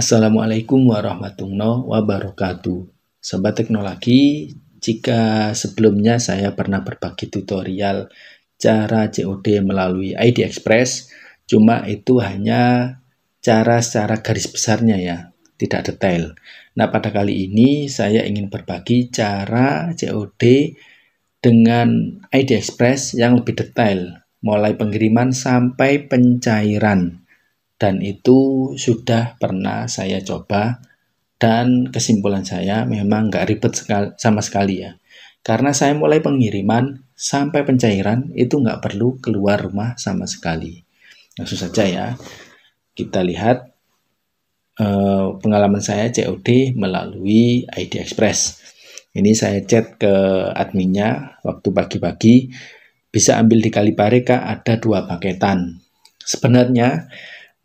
Assalamualaikum warahmatullahi wabarakatuh. Sobat teknologi, jika sebelumnya saya pernah berbagi tutorial cara COD melalui ID Express, cuma itu hanya cara secara garis besarnya ya, tidak detail. Nah, pada kali ini saya ingin berbagi cara COD dengan ID Express yang lebih detail, mulai pengiriman sampai pencairan dan itu sudah pernah saya coba dan kesimpulan saya memang nggak ribet sekali, sama sekali ya. Karena saya mulai pengiriman sampai pencairan itu nggak perlu keluar rumah sama sekali. Langsung saja ya, kita lihat eh, pengalaman saya COD melalui ID Express. Ini saya chat ke adminnya waktu pagi-pagi, bisa ambil di Kalipare ada dua paketan. Sebenarnya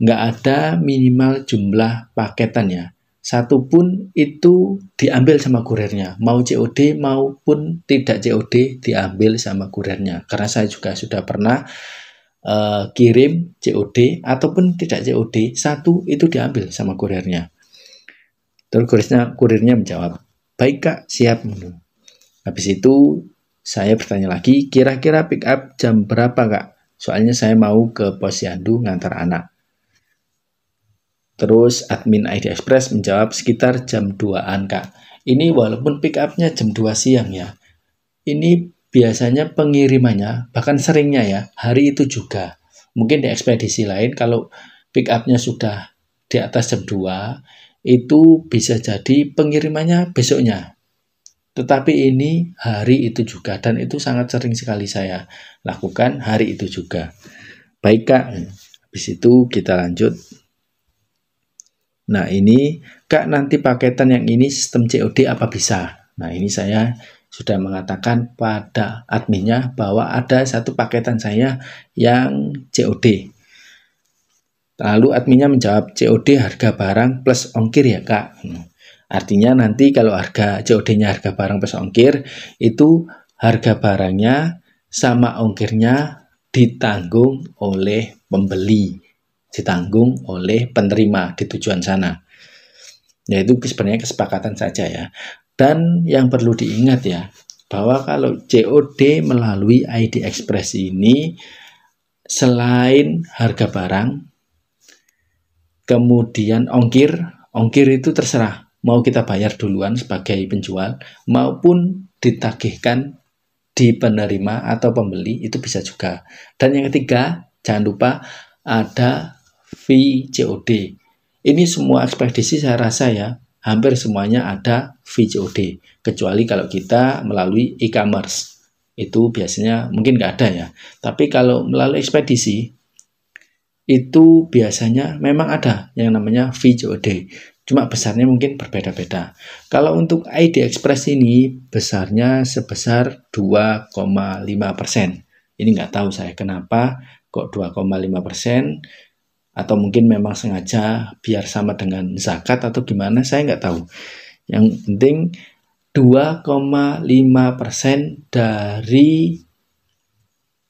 nggak ada minimal jumlah paketannya. Satu pun itu diambil sama kurirnya, mau COD maupun tidak COD diambil sama kurirnya. Karena saya juga sudah pernah uh, kirim COD ataupun tidak COD, satu itu diambil sama kurirnya. Terus kurirnya, kurirnya menjawab, baik kak, siap. Habis itu saya bertanya lagi, kira-kira pick up jam berapa kak? Soalnya saya mau ke posyandu ngantar anak. Terus admin ID Express menjawab sekitar jam 2-an Kak. Ini walaupun pick up-nya jam 2 siang ya. Ini biasanya pengirimannya, bahkan seringnya ya, hari itu juga. Mungkin di ekspedisi lain kalau pick up-nya sudah di atas jam 2, itu bisa jadi pengirimannya besoknya. Tetapi ini hari itu juga dan itu sangat sering sekali saya lakukan hari itu juga. Baik Kak, habis itu kita lanjut Nah ini, Kak nanti paketan yang ini sistem COD apa bisa? Nah ini saya sudah mengatakan pada adminnya bahwa ada satu paketan saya yang COD. Lalu adminnya menjawab COD harga barang plus ongkir ya Kak. Hmm. Artinya nanti kalau harga COD-nya harga barang plus ongkir itu harga barangnya sama ongkirnya ditanggung oleh pembeli ditanggung oleh penerima di tujuan sana. Yaitu sebenarnya kesepakatan saja ya. Dan yang perlu diingat ya, bahwa kalau COD melalui ID Express ini selain harga barang, kemudian ongkir, ongkir itu terserah mau kita bayar duluan sebagai penjual maupun ditagihkan di penerima atau pembeli itu bisa juga. Dan yang ketiga, jangan lupa ada VCOD. Ini semua ekspedisi saya rasa ya, hampir semuanya ada VCOD. Kecuali kalau kita melalui e-commerce. Itu biasanya mungkin nggak ada ya. Tapi kalau melalui ekspedisi, itu biasanya memang ada yang namanya VCOD. Cuma besarnya mungkin berbeda-beda. Kalau untuk ID Express ini besarnya sebesar 2,5 Ini nggak tahu saya kenapa kok 2,5 persen atau mungkin memang sengaja biar sama dengan zakat atau gimana saya nggak tahu yang penting 2,5 persen dari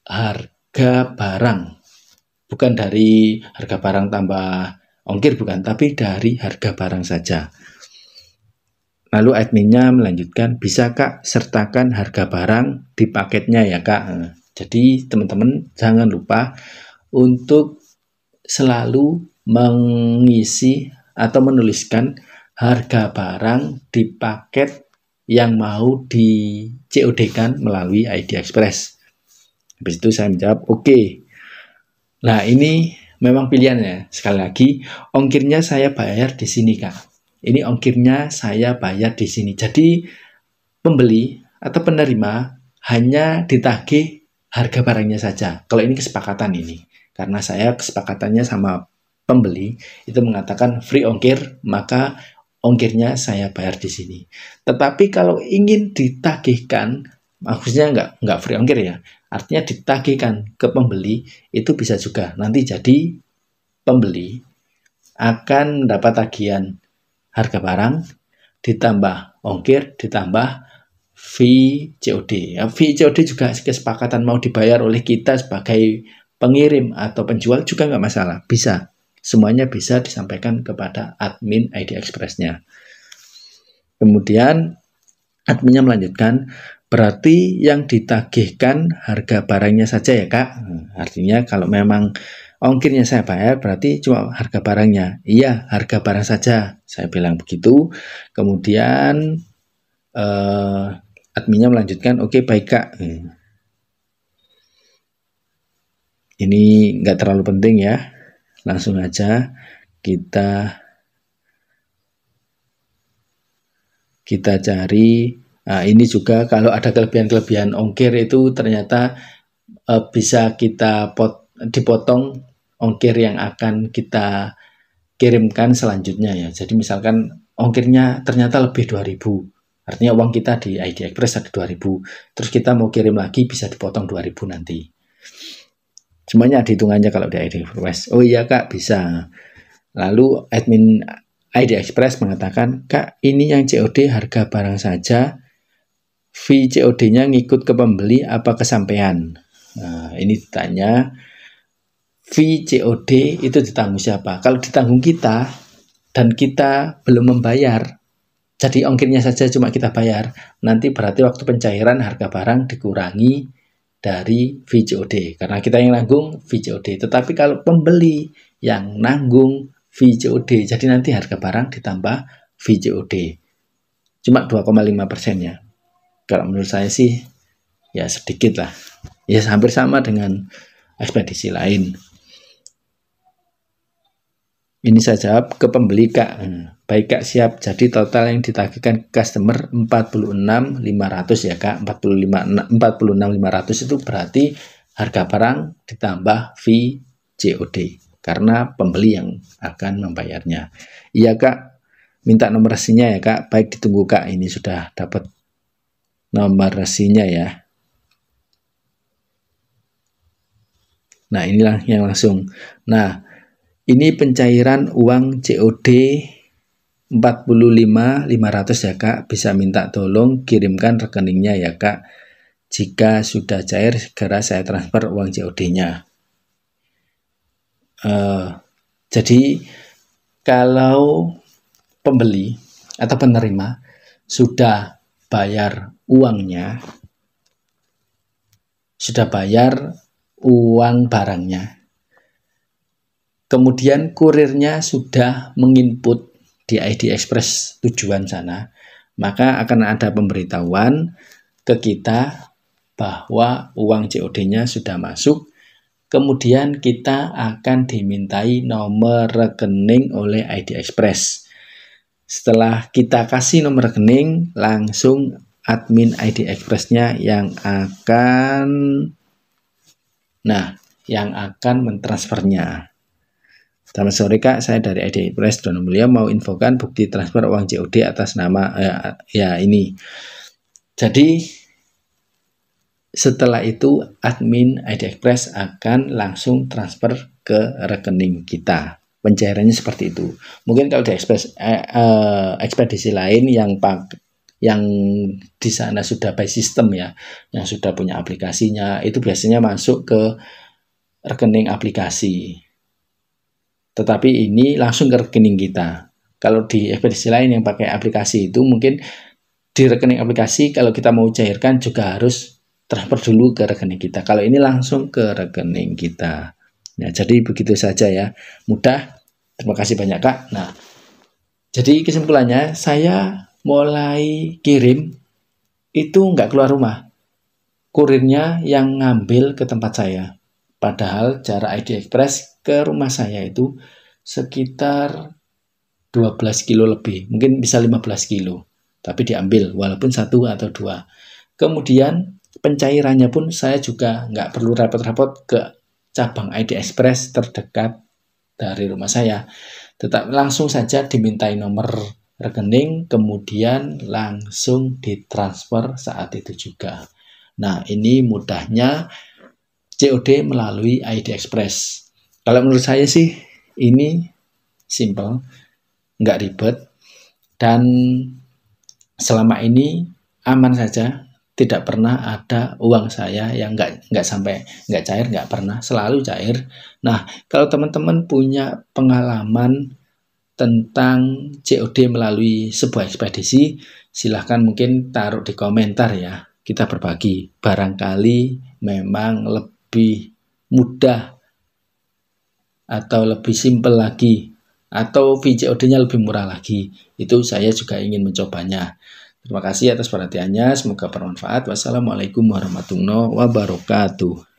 harga barang bukan dari harga barang tambah ongkir bukan tapi dari harga barang saja lalu adminnya melanjutkan bisa kak sertakan harga barang di paketnya ya kak nah, jadi teman-teman jangan lupa untuk selalu mengisi atau menuliskan harga barang di paket yang mau di COD kan melalui ID Express. Habis itu saya menjawab oke. Okay. Nah ini memang pilihannya. Sekali lagi ongkirnya saya bayar di sini kak. Ini ongkirnya saya bayar di sini. Jadi pembeli atau penerima hanya ditagih harga barangnya saja. Kalau ini kesepakatan ini. Karena saya kesepakatannya sama pembeli itu mengatakan free ongkir, maka ongkirnya saya bayar di sini. Tetapi kalau ingin ditagihkan, maksudnya nggak nggak free ongkir ya, artinya ditagihkan ke pembeli itu bisa juga. Nanti jadi pembeli akan dapat tagihan harga barang ditambah ongkir ditambah fee COD. Ya, fee COD juga kesepakatan mau dibayar oleh kita sebagai pengirim atau penjual juga nggak masalah, bisa. Semuanya bisa disampaikan kepada admin ID expressnya Kemudian adminnya melanjutkan, berarti yang ditagihkan harga barangnya saja ya kak. Hmm, artinya kalau memang ongkirnya saya bayar berarti cuma harga barangnya. Iya harga barang saja, saya bilang begitu. Kemudian eh, adminnya melanjutkan, oke okay, baik kak. Hmm ini nggak terlalu penting ya langsung aja kita kita cari nah, ini juga kalau ada kelebihan-kelebihan ongkir itu ternyata eh, bisa kita pot, dipotong ongkir yang akan kita kirimkan selanjutnya ya jadi misalkan ongkirnya ternyata lebih 2000 artinya uang kita di ID Express ada 2000 terus kita mau kirim lagi bisa dipotong 2000 nanti Semuanya ada hitungannya kalau di ID Express. Oh iya kak bisa. Lalu admin ID Express mengatakan, kak ini yang COD harga barang saja, fee COD-nya ngikut ke pembeli apa kesampaian. Nah, ini ditanya, fee COD itu ditanggung siapa? Kalau ditanggung kita dan kita belum membayar, jadi ongkirnya saja cuma kita bayar. Nanti berarti waktu pencairan harga barang dikurangi dari VCOD karena kita yang nanggung VCOD tetapi kalau pembeli yang nanggung VCOD jadi nanti harga barang ditambah VCOD cuma 2,5 persen ya kalau menurut saya sih ya sedikit lah ya hampir sama dengan ekspedisi lain ini saya jawab ke pembeli kak hmm. baik kak siap jadi total yang ditagihkan ke customer 46.500 ya kak 46.500 itu berarti harga barang ditambah fee COD karena pembeli yang akan membayarnya iya kak minta nomor resinya ya kak baik ditunggu kak ini sudah dapat nomor resinya ya nah inilah yang langsung nah ini pencairan uang COD 45.500 ya Kak. Bisa minta tolong kirimkan rekeningnya ya Kak. Jika sudah cair segera saya transfer uang COD-nya. Uh, eh, jadi kalau pembeli atau penerima sudah bayar uangnya, sudah bayar uang barangnya, Kemudian kurirnya sudah menginput di ID Express tujuan sana, maka akan ada pemberitahuan ke kita bahwa uang COD-nya sudah masuk. Kemudian kita akan dimintai nomor rekening oleh ID Express. Setelah kita kasih nomor rekening, langsung admin ID Express-nya yang akan nah, yang akan mentransfernya. Selamat sore Kak, saya dari ID Press Dono Mulia mau infokan bukti transfer uang COD atas nama ya, ya ini. Jadi setelah itu admin ID Express akan langsung transfer ke rekening kita. Pencairannya seperti itu. Mungkin kalau di Express eh, eh, ekspedisi lain yang pak yang di sana sudah by system ya, yang sudah punya aplikasinya itu biasanya masuk ke rekening aplikasi tetapi ini langsung ke rekening kita. Kalau di ekspedisi lain yang pakai aplikasi itu mungkin di rekening aplikasi kalau kita mau cairkan juga harus transfer dulu ke rekening kita. Kalau ini langsung ke rekening kita. Nah, jadi begitu saja ya. Mudah. Terima kasih banyak, Kak. Nah, jadi kesimpulannya saya mulai kirim itu nggak keluar rumah. Kurirnya yang ngambil ke tempat saya. Padahal jarak ID Express ke rumah saya itu sekitar 12 kilo lebih, mungkin bisa 15 kilo. Tapi diambil walaupun satu atau dua. Kemudian pencairannya pun saya juga nggak perlu repot-repot ke cabang ID Express terdekat dari rumah saya. Tetap langsung saja dimintai nomor rekening, kemudian langsung ditransfer saat itu juga. Nah, ini mudahnya COD melalui ID Express. Kalau menurut saya sih ini simple, nggak ribet, dan selama ini aman saja, tidak pernah ada uang saya yang nggak nggak sampai nggak cair nggak pernah selalu cair. Nah kalau teman-teman punya pengalaman tentang COD melalui sebuah ekspedisi, silahkan mungkin taruh di komentar ya. Kita berbagi. Barangkali memang lebih lebih mudah atau lebih simpel lagi atau VCOD-nya lebih murah lagi. Itu saya juga ingin mencobanya. Terima kasih atas perhatiannya, semoga bermanfaat. Wassalamualaikum warahmatullahi wabarakatuh.